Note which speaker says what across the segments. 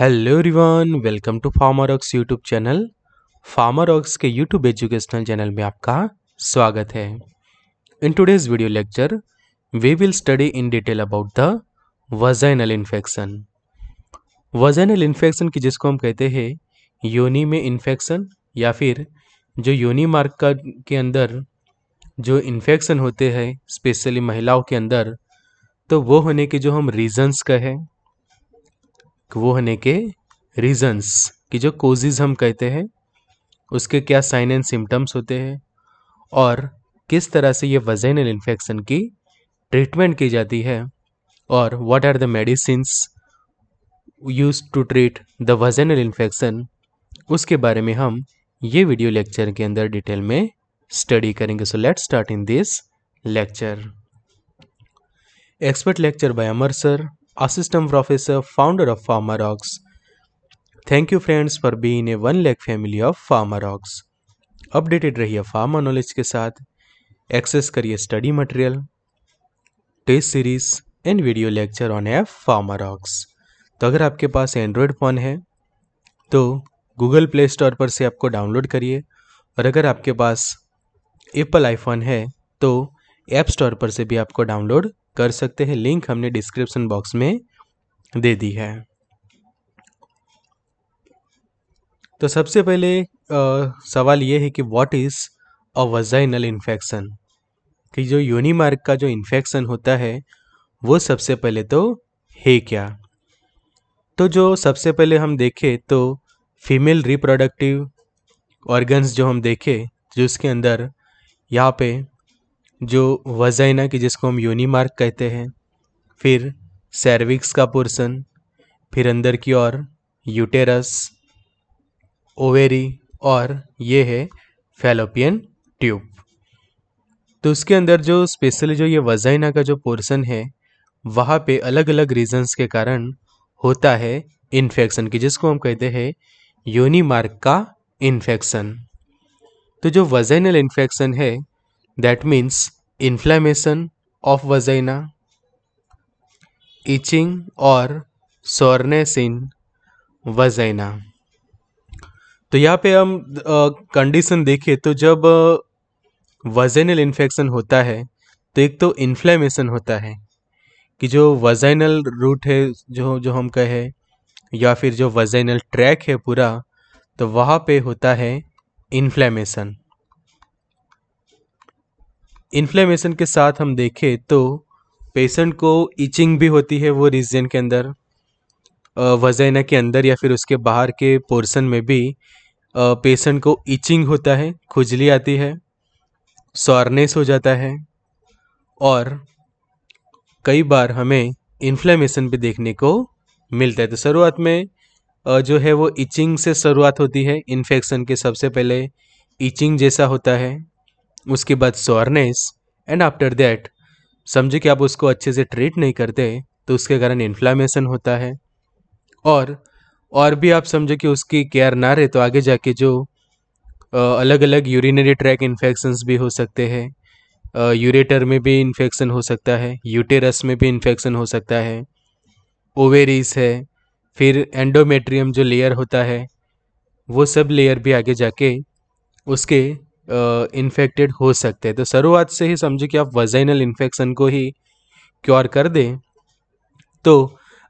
Speaker 1: Hello रिवान welcome to PharmaRox YouTube channel PharmaRox के YouTube educational channel में आपका स्वागत है in today's video lecture we will study in detail about the vaginal infection vaginal infection की जिसको हम कहते हैं योनी में इन्फेक्शन या फिर जो योनी मार्ग का के अंदर जो इन्फेक्शन होते हैं स्पेशली महिलाओं के अंदर तो वो होने के जो हम रीजन्स कहें वो होने के रीज़न्स कि जो कोजिज हम कहते हैं उसके क्या साइन एंड सिम्टम्स होते हैं और किस तरह से ये वजैनल इन्फेक्शन की ट्रीटमेंट की जाती है और what are the medicine use to treat the vaginal infection उसके बारे में हम ये वीडियो लेक्चर के अंदर डिटेल में स्टडी करेंगे so let start in this lecture expert lecture by Amar sir assistant professor, founder of PharmaRox. Thank you friends for being a one lakh family of PharmaRox updated रहिए pharma knowledge के साथ access करिए study material test series and video lecture on app PharmaRox तो अगर आपके पास Android phone है तो Google play store पर से आपको डाउनलोड करिए और अगर आपके पास एप्पल आईफोन है तो ऐप स्टोर पर से भी आपको डाउनलोड कर सकते हैं लिंक हमने डिस्क्रिप्शन बॉक्स में दे दी है तो सबसे पहले आ, सवाल ये है कि what is a vaginal infection कि जो यूनिमार्ग का जो इन्फेक्शन होता है वो सबसे पहले तो है क्या तो जो सबसे पहले हम देखें तो फीमेल रिप्रोडक्टिव ऑर्गन्स जो हम देखें जिसके अंदर यहाँ पे जो वजाइना की जिसको हम योनि कहते हैं फिर सर्विक्स का पोर्सन फिर अंदर की ओर यूटेरस ओवेरी और ये है फैलोपियन ट्यूब तो उसके अंदर जो स्पेशली जो ये वजाइना का जो पोर्सन है वहाँ पे अलग अलग रीजंस के कारण होता है इन्फेक्शन की जिसको हम कहते हैं योनी मार्ग का इन्फेक्शन तो जो वजाइनल इन्फेक्शन है that means inflammation of vagina, itching or soreness in vagina तो यहाँ पे हम कंडीशन देखें तो जब वजाइनल इन्फेक्शन होता है तो एक तो इन्फ्लेमेशन होता है कि जो वजाइनल रूट है जो जो हम कहे या फिर जो वजाइनल ट्रैक है पूरा तो वहाँ पे होता है इन्फ्लेमेशन इन्फ्लेमेशन के साथ हम देखें तो पेशेंट को इचिंग भी होती है वो रीजन के अंदर वजैना के अंदर या फिर उसके बाहर के पोर्शन में भी पेशेंट को इचिंग होता है खुजली आती है सॉरनेस हो जाता है और कई बार हमें इन्फ्लेमेशन भी देखने को मिलता है तो शुरुआत में जो है वो इचिंग से शुरुआत होती है इन्फेक्शन के सबसे पहले इचिंग जैसा होता है उसके बाद सोरनेस एंड आफ्टर दैट समझे कि आप उसको अच्छे से ट्रीट नहीं करते तो उसके कारण इन्फ्लामेशन होता है और और भी आप समझो कि उसकी केयर ना रहे तो आगे जाके जो अलग अलग यूरिनरी ट्रैक इन्फेक्शंस भी हो सकते हैं यूरेटर में भी इन्फेक्शन हो सकता है यूटेरस में भी इन्फेक्शन हो सकता है ओवेरीज है फिर एंडोमेट्रियम जो लेयर होता है वो सब लेयर भी आगे जाके उसके इन्फेक्टेड हो सकते हैं तो शुरुआत से ही समझो कि आप वजाइनल इन्फेक्शन को ही क्योर कर दें तो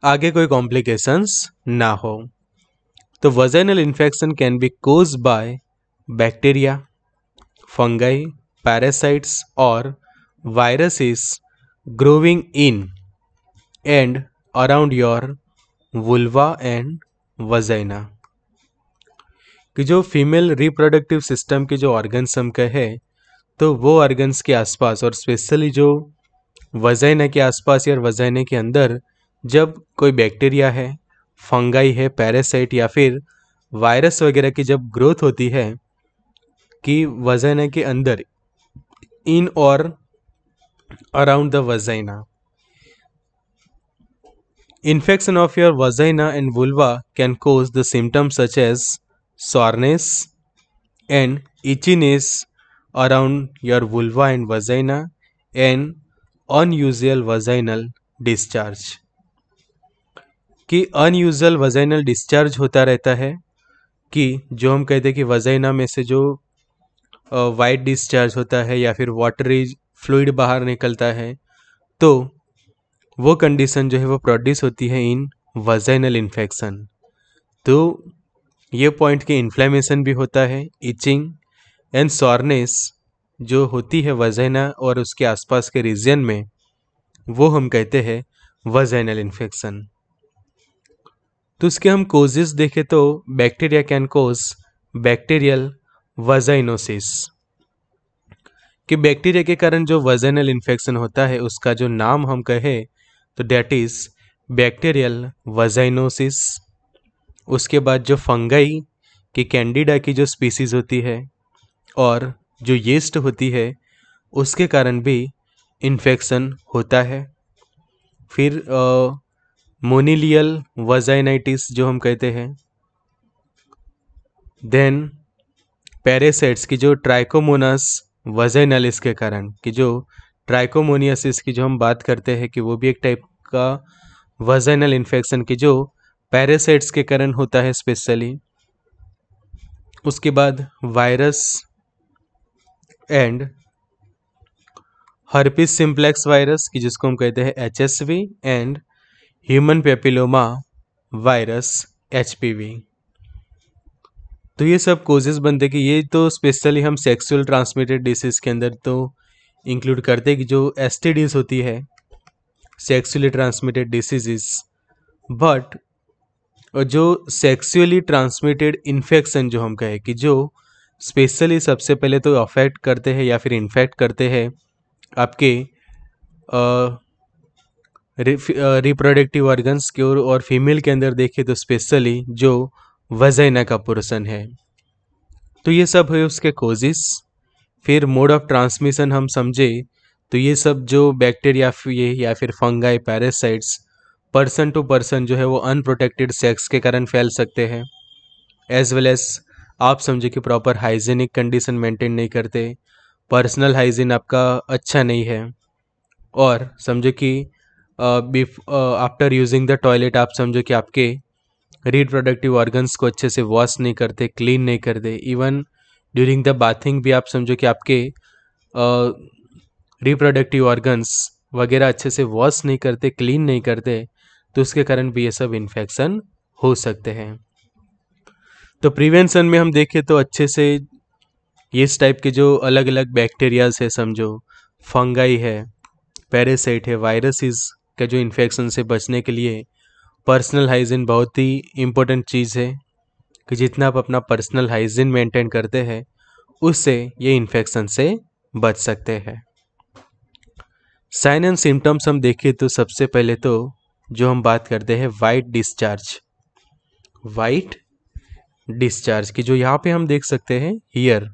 Speaker 1: आगे कोई कॉम्प्लिकेशंस ना हो तो vaginal infection can be caused by bacteria fungi parasites और viruses growing in and around your vulva and vagina कि जो फीमेल रिप्रोडक्टिव सिस्टम के जो ऑर्गन्स हम कहे तो वो ऑर्गन्स के आसपास और स्पेशली जो वजाइना के आसपास या वजाइना के अंदर जब कोई बैक्टीरिया है फंगाई है पैरासाइट या फिर वायरस वगैरह की जब ग्रोथ होती है कि वजाइना के अंदर इन और around the vagina infection of your vagina and vulva can cause the symptoms such as soreness and itchiness around your vulva and vagina and unusual vaginal discharge कि अनयूजल वजाइनल डिस्चार्ज होता रहता है कि जो हम कहते हैं कि वजाइना में से जो वाइट डिस्चार्ज होता है या फिर वाटरी फ्लूड बाहर निकलता है तो वो कंडीशन जो है वो प्रोड्यूस होती है इन वजाइनल इन्फेक्शन तो ये पॉइंट के इन्फ्लेमेशन भी होता है इचिंग एंड सॉरनेस जो होती है वजैना और उसके आसपास के रीजन में वो हम कहते हैं वजैनल इन्फेक्शन तो उसके हम कोजेस देखें तो bacteria can cause bacterial vaginosis कि बैक्टीरिया के कारण जो वजैनल इन्फेक्शन होता है उसका जो नाम हम कहें तो डैट इज़ बैक्टीरियल वजाइनोसिस उसके बाद जो फंगाई की कैंडिडा की जो स्पीसीज़ होती है और जो येस्ट होती है उसके कारण भी इन्फेक्शन होता है फिर मोनिलियल वजाइनाइटिस जो हम कहते हैं देन पैरेसाइट्स की जो ट्राइकोमोनास वजाइनालिस के कारण कि जो ट्राइकोमोनियासिस की जो हम बात करते हैं कि वो भी एक टाइप का वजाइनल इन्फेक्शन की जो पैरासाइट्स के कारण होता है स्पेशली उसके बाद virus and herpes simplex virus की जिसको हम कहते हैं H and human papilloma virus H तो ये सब कोजेस बनते कि ये तो स्पेशली हम सेक्सुअल ट्रांसमिटेड डिसीज़ के अंदर तो इंक्लूड करते कि जो एस होती है सेक्सुअली ट्रांसमिटेड डिसीजेस बट और जो सेक्सुअली ट्रांसमिटेड इन्फेक्शन जो हम कहें कि जो स्पेशली सबसे पहले तो अफेक्ट करते हैं या फिर इन्फेक्ट करते हैं आपके रिप्रोडक्टिव ऑर्गन्स के और, और फीमेल के अंदर देखें तो स्पेशली जो वजैना का पोर्सन है तो ये सब है उसके कोजिस फिर मोड ऑफ ट्रांसमिशन हम समझे तो ये सब जो बैक्टीरिया या फिर fungi parasites person to person जो है वो अनप्रोटेक्टेड सेक्स के कारण फैल सकते हैं एज वेल एज आप समझे कि प्रॉपर हाइजीनिक कंडीशन मेंटेन नहीं करते पर्सनल हाइजीन आपका अच्छा नहीं है और समझो कि आफ्टर यूजिंग द टॉयलेट आप समझो कि आपके रिप्रोडक्टिव ऑर्गन्स को अच्छे से वॉश नहीं करते क्लीन नहीं करते इवन ड्यूरिंग द बाथिंग भी आप समझो कि आपके रिप्रोडक्टिव uh, ऑर्गन्स वगैरह अच्छे से वॉश नहीं करते क्लीन नहीं करते तो उसके कारण भी ये सब इन्फेक्शन हो सकते हैं तो प्रिवेंशन में हम देखें तो अच्छे से ये इस टाइप के जो अलग अलग बैक्टीरियाज है समझो फंगाई है पैरासाइट है वायरसेस का जो इन्फेक्शन से बचने के लिए पर्सनल हाइजीन बहुत ही इम्पोर्टेंट चीज़ है कि जितना आप अपना पर्सनल हाइजीन मेंटेन करते हैं उससे ये इन्फेक्शन से बच सकते हैं साइन एंड सिम्टम्स हम देखें तो सबसे पहले तो जो हम बात करते हैं वाइट डिस्चार्ज वाइट डिस्चार्ज की जो यहाँ पे हम देख सकते हैं हियर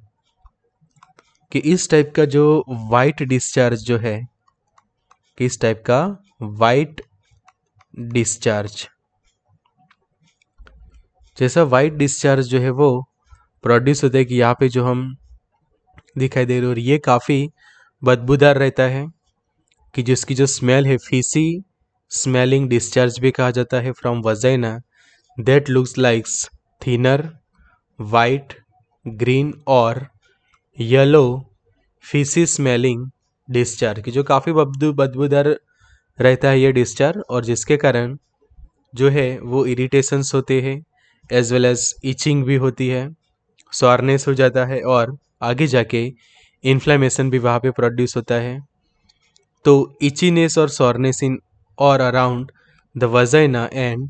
Speaker 1: कि इस टाइप का जो वाइट डिस्चार्ज जो है कि इस टाइप का वाइट डिस्चार्ज जैसा वाइट डिस्चार्ज जो है वो प्रोड्यूस होता है कि यहाँ पे जो हम दिखाई दे रहे और ये काफ़ी बदबूदार रहता है कि जिसकी जो स्मेल है फीसी स्मेलिंग डिस्चार्ज भी कहा जाता है from vagina that looks likes thinner white green और येलो फीसी स्मेलिंग डिस्चार्ज की जो काफ़ी बदबूदार रहता है ये डिस्चार्ज और जिसके कारण जो है वो इरीटेशंस होते हैं एज वेल एज इचिंग भी होती है सॉरनेस हो जाता है और आगे जाके इन्फ्लामेशन भी वहाँ पे प्रोड्यूस होता है तो इचीनेस और सॉरनेस इन और around the vagina and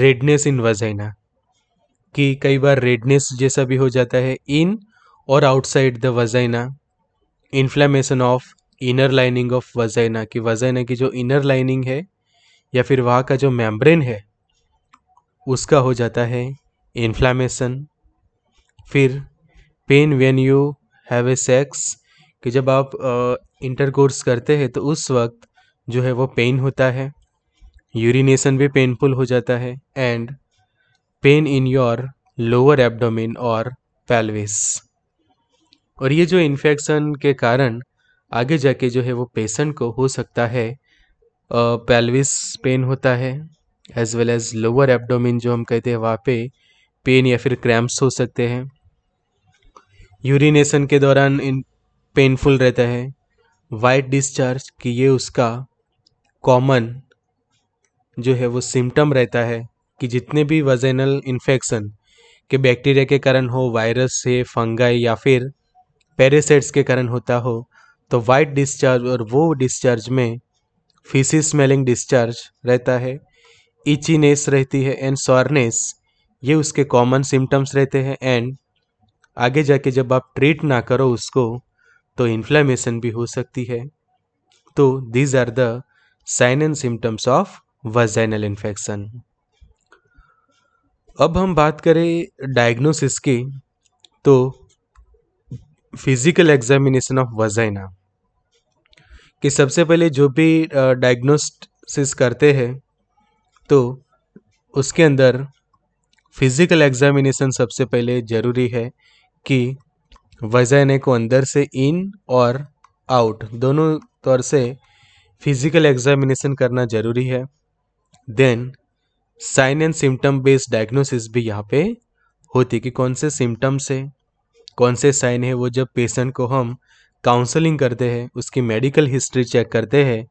Speaker 1: redness in vagina कि कई बार रेडनेस जैसा भी हो जाता है इन और outside the vagina inflammation of inner lining of vagina कि वजाइना की जो इनर लाइनिंग है या फिर वहाँ का जो मेम्ब्रेन है उसका हो जाता है इन्फ्लामेशन फिर pain when you have a sex कि जब आप इंटरकोर्स करते हैं तो उस वक्त जो है वो पेन होता है यूरिनेशन भी पेनफुल हो जाता है and pain in your lower abdomen और पैलवेस और ये जो इन्फेक्शन के कारण आगे जाके जो है वो पेशेंट को हो सकता है पैलविस पेन होता है as well as lower abdomen जो हम कहते हैं वहाँ पे पेन या फिर क्रैम्प्स हो सकते हैं यूरिनेशन के दौरान इन पेनफुल रहता है वाइट डिस्चार्ज कि ये उसका कॉमन जो है वो सिम्टम रहता है कि जितने भी वजेनल इन्फेक्शन के बैक्टीरिया के कारण हो वायरस से फंगाई या फिर पेरेसाइट्स के कारण होता हो तो वाइट डिस्चार्ज और वो डिस्चार्ज में फीसी स्मेलिंग डिस्चार्ज रहता है इचीनेस रहती है एंड सॉरनेस ये उसके कॉमन सिम्टम्स रहते हैं एंड आगे जाके जब आप ट्रीट ना करो उसको तो इन्फ्लामेशन भी हो सकती है तो these are the sign and symptoms of vaginal infection अब हम बात करें डायग्नोसिस की तो फिजिकल एग्जामिनेशन ऑफ वजाइना कि सबसे पहले जो भी डायग्नोसिस करते हैं तो उसके अंदर फिज़िकल एग्जामिनेशन सबसे पहले ज़रूरी है कि वजाइने को अंदर से इन और आउट दोनों तौर से फिजिकल एग्जामिनेशन करना ज़रूरी है then sign and symptom based diagnosis भी यहाँ पे होती है कि कौन से सिम्टम्स है कौन से साइन है वो जब पेशेंट को हम काउंसलिंग करते हैं उसकी मेडिकल हिस्ट्री चेक करते हैं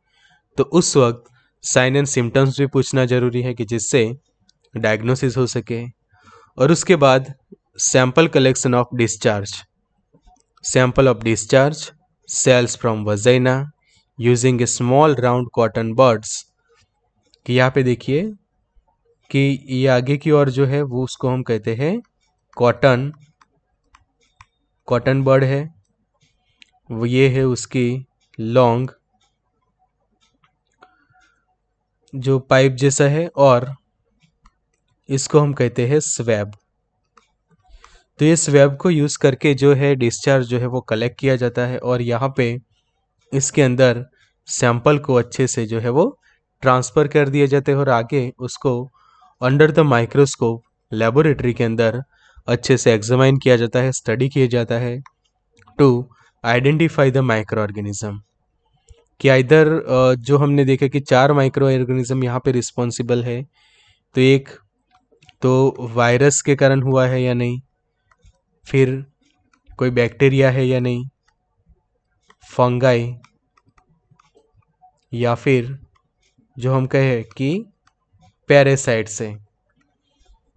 Speaker 1: तो उस वक्त साइन एंड सिम्टम्स भी पूछना ज़रूरी है कि जिससे डायग्नोसिस हो सके और उसके बाद sample collection of discharge sample of discharge cells from vagina using small round cotton buds कि यहाँ पे देखिए कि ये आगे की ओर जो है वो उसको हम कहते हैं कॉटन कॉटन बर्ड है वो ये है उसकी लॉन्ग जो पाइप जैसा है और इसको हम कहते हैं स्वैब तो ये स्वैब को यूज़ करके जो है डिस्चार्ज जो है वो कलेक्ट किया जाता है और यहाँ पे इसके अंदर सैंपल को अच्छे से जो है वो ट्रांसफ़र कर दिए जाते हैं और आगे उसको अंडर द माइक्रोस्कोप लेबोरेटरी के अंदर अच्छे से एग्जामिन किया जाता है स्टडी किया जाता है to identify the microorganism कि इधर जो हमने देखा कि चार माइक्रो ऑर्गेनिज्म यहाँ पे रिस्पॉन्सिबल है तो एक तो वायरस के कारण हुआ है या नहीं फिर कोई बैक्टीरिया है या नहीं फंगाई या फिर जो हम कहे कि पैरासाइट से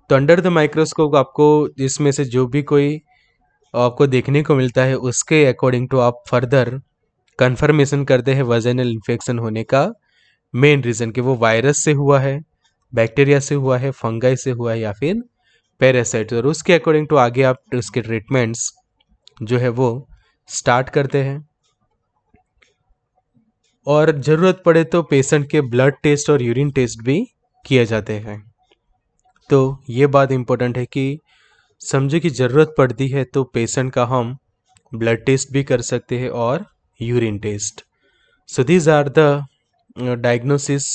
Speaker 1: तो अंडर द माइक्रोस्कोप आपको इसमें से जो भी कोई आपको देखने को मिलता है उसके अकॉर्डिंग टू आप फर्दर कंफर्मेशन करते हैं वजनल इन्फेक्शन होने का मेन रीज़न कि वो वायरस से हुआ है बैक्टीरिया से हुआ है फंगाई से हुआ है या फिर पैरासाइट और उसके अकॉर्डिंग टू आगे आप उसके ट्रीटमेंट्स जो है वो स्टार्ट करते हैं और ज़रूरत पड़े तो पेशेंट के ब्लड टेस्ट और यूरिन टेस्ट भी किए जाते हैं तो ये बात इम्पोर्टेंट है कि समझो कि ज़रूरत पड़ती है तो पेशेंट का हम ब्लड टेस्ट भी कर सकते हैं और urine test so these are the diagnosis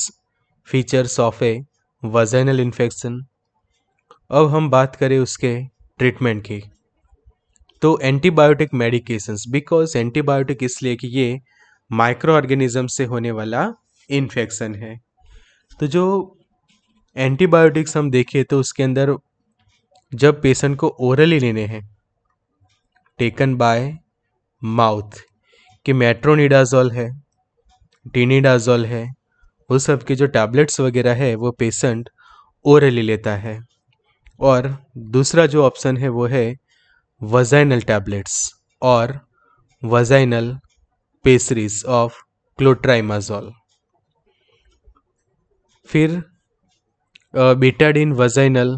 Speaker 1: features of a vaginal infection अब हम बात करें उसके ट्रीटमेंट की तो एंटीबायोटिक मेडिकेशंस बिकॉज एंटीबायोटिक इसलिए कि ये माइक्रो ऑर्गेनिज्म से होने वाला इन्फेक्शन है तो जो एंटीबायोटिक्स हम देखें तो उसके अंदर जब पेशेंट को ओरली लेने हैं टेकन बाय माउथ कि मेट्रोनिडाजोल है डीनिडाज़ोल है वो सब के जो टैबलेट्स वगैरह है वो पेशेंट ओरली लेता है और दूसरा जो ऑप्शन है वो है वजाइनल टैबलेट्स और वजाइनल पेसरीज ऑफ क्लोट्राइमाजोल फिर बेटाडिन वजाइनल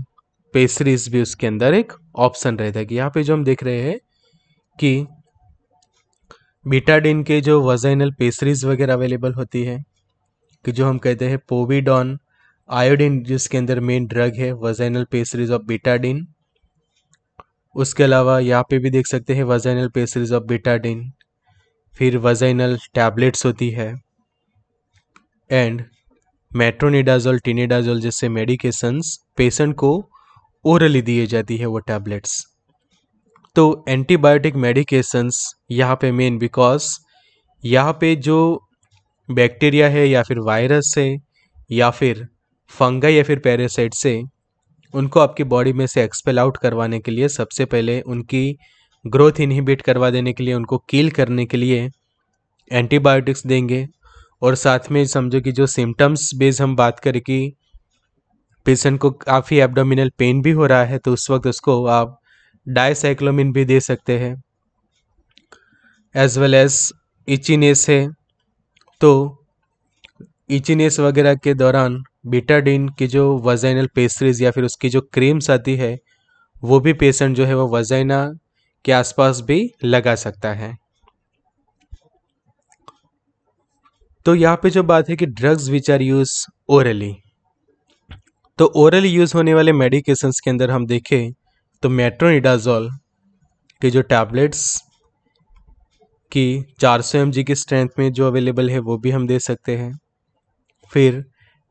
Speaker 1: पेसरीज भी उसके अंदर एक ऑप्शन रहता है कि यहाँ पे जो हम देख रहे हैं कि बीटाडिन के जो वजाइनल पेसरीज वगैरह अवेलेबल होती है कि जो हम कहते हैं पोविडॉन आयोडीन जिसके अंदर मेन ड्रग है वजाइनल पेसरीज ऑफ बीटाडिन उसके अलावा यहाँ पे भी देख सकते हैं वजाइनल पेसरीज ऑफ बीटाडिन फिर वजाइनल टैबलेट्स होती है एंड मेट्रोनिडाजोल टीनिडाजोल जैसे मेडिकेशंस पेशेंट को ओरली दिए जाती है वो टैबलेट्स तो एंटीबायोटिक मेडिकेशंस यहाँ पे मेन बिकॉज यहाँ पे जो बैक्टीरिया है या फिर वायरस है या फिर फंगा या फिर पैरासाइट से उनको आपकी बॉडी में से एक्सपेल आउट करवाने के लिए सबसे पहले उनकी ग्रोथ इनहिबिट करवा देने के लिए उनको कील करने के लिए एंटीबायोटिक्स देंगे और साथ में समझो कि जो सिम्टम्स बेस हम बात करें कि पेशेंट को काफ़ी एब्डोमिनल पेन भी हो रहा है तो उस वक्त उसको आप डायसाइक्लोमिन भी दे सकते हैं एज वेल एज इचिनेस है तो इचिनेस वगैरह के दौरान बीटाडीन की जो वजाइनल पेस्ट्रीज या फिर उसकी जो क्रीम्स आती है वो भी पेशेंट जो है वो वजाइना के आसपास भी लगा सकता है तो यहाँ पे जो बात है कि drugs which are use orally तो ओरल यूज होने वाले मेडिकेशंस के अंदर हम देखें तो मेट्रोनिडाजोल के जो टैबलेट्स की 400 सौ की स्ट्रेंथ में जो अवेलेबल है वो भी हम दे सकते हैं फिर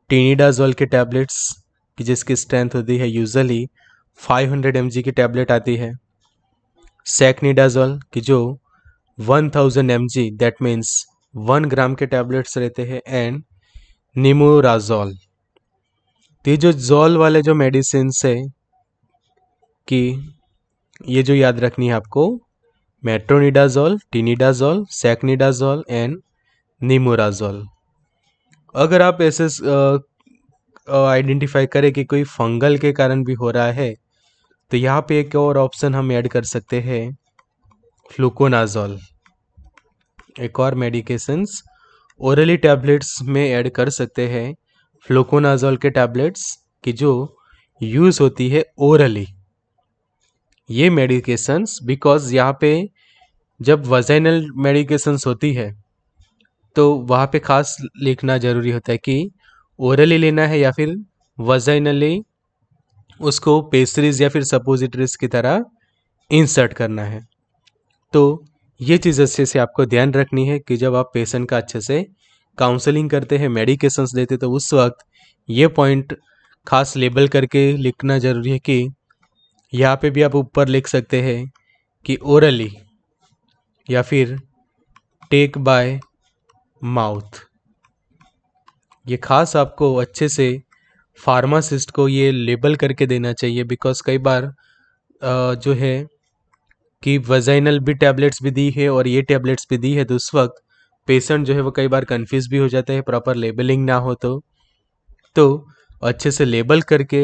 Speaker 1: टीनिडाजोल के टैबलेट्स की जिसकी स्ट्रेंथ होती है यूजली 500 हंड्रेड की टैबलेट आती है सेकनीडाजोल की जो 1000 thousand M G that means one gram के टैबलेट्स रहते हैं एंड निमोराजोल तो ये जो जोल वाले जो मेडिसिन है कि ये जो याद रखनी है आपको metronidazole tinidazole secnidazole and nimorazole अगर आप ऐसे आइडेंटिफाई करें कि कोई फंगल के कारण भी हो रहा है तो यहाँ पे एक और ऑप्शन हम ऐड कर सकते हैं फ्लूकोनाजोल एक और मेडिकेशंस ओरली टैबलेट्स में ऐड कर सकते हैं फ्लूकोनाजोल के टैबलेट्स की जो यूज़ होती है ओरली ये मेडिकेशंस बिकॉज यहाँ पे जब वजाइनल मेडिकेशंस होती है तो वहाँ पे खास लिखना ज़रूरी होता है कि ओरली लेना है या फिर वजाइनली उसको पेस्ट्रीज या फिर सपोजिटरीज की तरह इंसर्ट करना है तो ये चीज़ अच्छे से आपको ध्यान रखनी है कि जब आप पेशेंट का अच्छे से काउंसलिंग करते हैं मेडिकेशंस देते तो उस वक्त ये पॉइंट खास लेबल करके लिखना ज़रूरी है कि यहाँ पे भी आप ऊपर लिख सकते हैं कि ओरली या फिर टेक बाय माउथ ये खास आपको अच्छे से फार्मासिस्ट को ये लेबल करके देना चाहिए बिकॉज कई बार जो है कि वजाइनल भी टैबलेट्स भी दी है और ये टैबलेट्स भी दी है तो उस वक्त पेशेंट जो है वो कई बार कंफ्यूज भी हो जाते हैं प्रॉपर लेबलिंग ना हो तो तो अच्छे से लेबल करके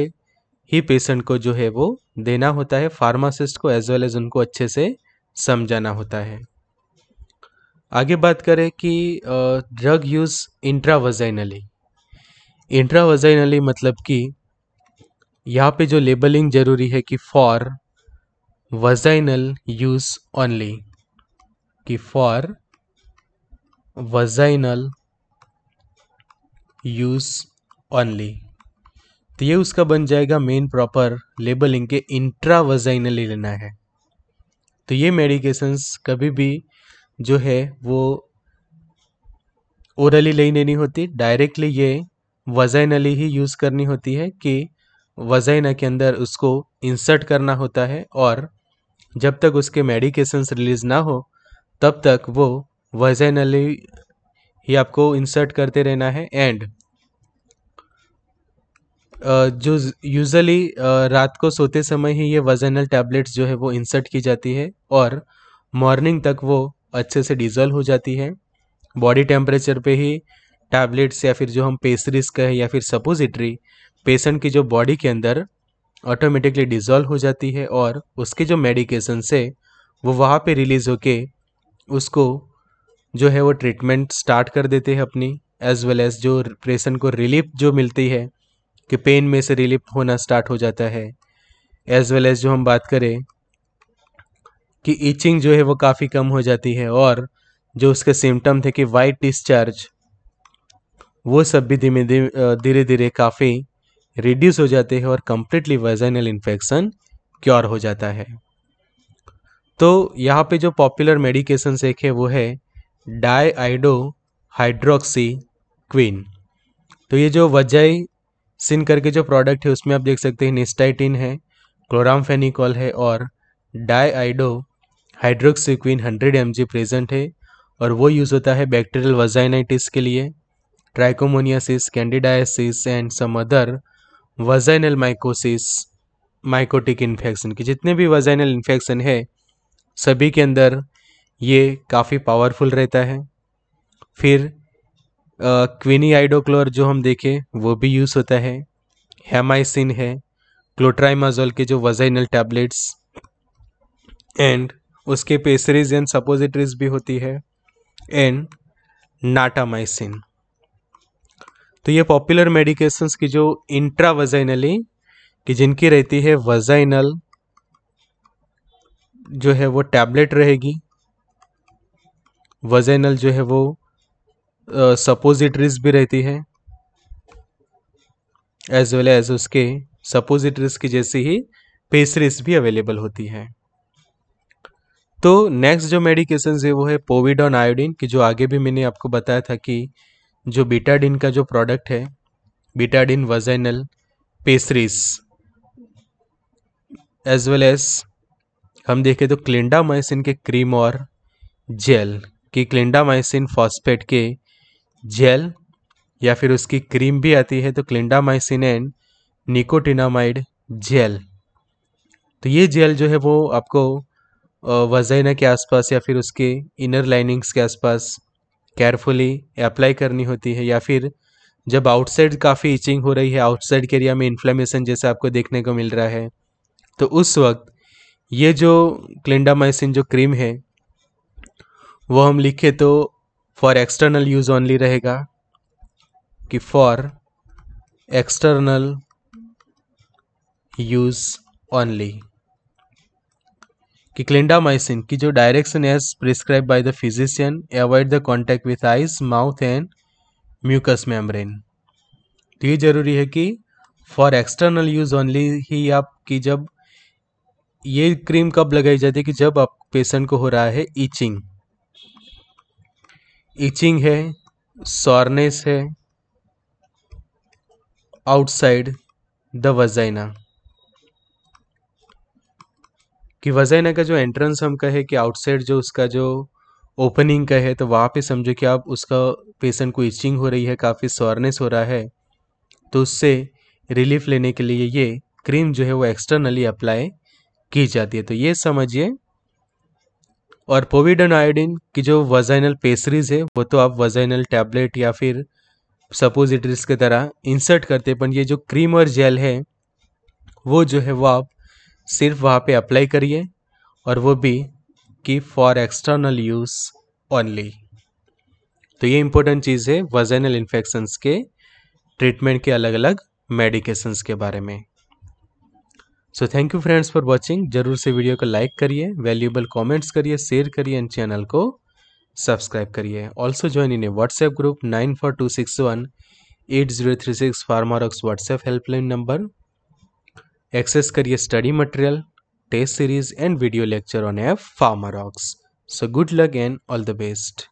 Speaker 1: ही पेशेंट को जो है वो देना होता है फार्मासिस्ट को एज वेल एज उनको अच्छे से समझाना होता है आगे बात करें कि ड्रग यूज़ इंट्रावजाइनली इंट्रावजाइनली मतलब कि यहाँ पे जो लेबलिंग जरूरी है कि फॉर वजाइनल यूज ओनली कि फॉर वजाइनल यूज ओनली तो ये उसका बन जाएगा मेन प्रॉपर लेबलिंग के इंट्रावजाइनली लेना है तो ये मेडिकेशंस कभी भी जो है वो ओरली लेनी नहीं होती डायरेक्टली ये वज़ै नली ही यूज़ करनी होती है कि वज़ैन के अंदर उसको इंसर्ट करना होता है और जब तक उसके मेडिकेशंस रिलीज़ ना हो तब तक वो वज़ैन नली ही आपको इंसर्ट करते रहना है एंड जो यूज़ली रात को सोते समय ही ये वजनल टैबलेट्स जो है वो इंसर्ट की जाती है और मॉर्निंग तक वो अच्छे से डिजोल्व हो जाती है बॉडी टेम्परेचर पे ही टैबलेट्स या फिर जो हम पेसरीज का है या फिर सपोजिटरी पेशेंट की जो बॉडी के अंदर ऑटोमेटिकली डिजॉल्व हो जाती है और उसके जो मेडिकेशन से वो वहाँ पे रिलीज़ होके उसको जो है वो ट्रीटमेंट स्टार्ट कर देते हैं अपनी एज वेल एज जो पेशेंट को रिलीफ जो मिलती है कि पेन में से रिलीफ होना स्टार्ट हो जाता है एज वेल एज जो हम बात करें कि ईचिंग जो है वो काफ़ी कम हो जाती है और जो उसके सिम्टम थे कि वाइट डिस्चार्ज वो सब भी धीमे धीरे धीरे काफ़ी रिड्यूस हो जाते हैं और कम्प्लीटली वजाइनल इन्फेक्शन क्योर हो जाता है तो यहाँ पे जो पॉपुलर मेडिकेशन एक है वो है आइडो हाइड्रोक्सी क्वीन तो ये जो वजाई सिन करके जो प्रोडक्ट है उसमें आप देख सकते हैं निस्टाइटिन है क्लोरामफेनिकॉल है और hydroxy quin hundred M present है और वो यूज़ होता है बैक्टीरियल वजाइनाइटिस के लिए trichomoniasis, candidiasis and some other vaginal mycosis mycotic infection के जितने भी वजाइनल इन्फेक्शन है सभी के अंदर ये काफ़ी पावरफुल रहता है फिर क्विनी आइडोक्लोर जो हम देखें वो भी यूज़ होता है हेमाइसिन है क्लोट्राइमाजोल के जो वजाइनल टैबलेट्स एंड उसके पेसरीज एंड सपोजिटरीज भी होती है एंड नाटामाइसिन तो ये पॉपुलर मेडिकेशंस की जो इंट्रा वजाइनली कि जिनकी रहती है वजाइनल जो है वो टैबलेट रहेगी वजाइनल जो है वो सपोजिटरीज भी रहती है एज वेल एज उसके सपोजिटरीज की जैसी ही पेसरीज भी अवेलेबल होती है तो नेक्स्ट जो मेडिकेशन है वो है पोविडॉन आयोडीन की जो आगे भी मैंने आपको बताया था कि जो बीटाडिन का जो प्रोडक्ट है Betadine vaginal pessaries as well as हम देखें तो क्लिंडामाइसिन के क्रीम और जेल कि क्लिंडामाइसिन फॉस्फेट के जेल या फिर उसकी क्रीम भी आती है तो क्लिंडामाइसिन एंड निकोटिनामाइड जेल तो ये जेल जो है वो आपको वजाइना के आसपास या फिर उसके इनर लाइनिंग्स के आसपास केयरफुली अप्लाई करनी होती है या फिर जब आउटसाइड काफ़ी इचिंग हो रही है आउटसाइड के एरिया में इन्फ्लेमेशन जैसे आपको देखने को मिल रहा है तो उस वक्त ये जो क्लिंडामाइसिन जो क्रीम है वो हम लिखे तो फॉर एक्सटर्नल यूज़ ओनली रहेगा कि फॉर एक्सटर्नल यूज़ ओनली कि क्लिंडामाइसिन की जो direction as prescribe by the physician avoid the contact with eyes mouth and mucous membrane तो ये ज़रूरी है कि फॉर एक्सटर्नल यूज़ ओनली ही आपकी जब ये क्रीम कब लगाई जाती है कि जब आप पेशेंट को हो रहा है ईचिंग ईचिंग है सॉरनेस है आउटसाइड द वजाइना कि वजैना का जो एंट्रेंस हम कहे कि आउटसाइड जो उसका जो ओपनिंग का है तो वहाँ पे समझो कि आप उसका पेशेंट को इचिंग हो रही है काफ़ी सॉरनेस हो रहा है तो उससे रिलीफ लेने के लिए ये क्रीम जो है वो एक्सटर्नली अप्लाई की जाती है तो ये समझिए और पोविडन आयोडिन की जो वजाइनल पेसरीज है वो तो आप वजाइनल टैबलेट या फिर सपोजिटरीज की तरह इंसर्ट करते हैं पर ये जो क्रीम और जेल है वो जो है वो आप सिर्फ वहाँ पे अप्लाई करिए और वो भी कि फॉर एक्सटर्नल यूज़ ओनली तो ये इम्पोर्टेंट चीज़ है वजनल इन्फेक्शंस के ट्रीटमेंट के अलग अलग मेडिकेशंस के बारे में so thank you friends for watching जरूर से वीडियो को लाइक करिए वैल्यूबल कमेंट्स करिए शेयर करिए एंड चैनल को सब्सक्राइब करिए also join in a WhatsApp group nine four two six one eight zero three six PharmaRox WhatsApp helpline number access करिए study material test series and video lecture on F PharmaRox so good luck and all the best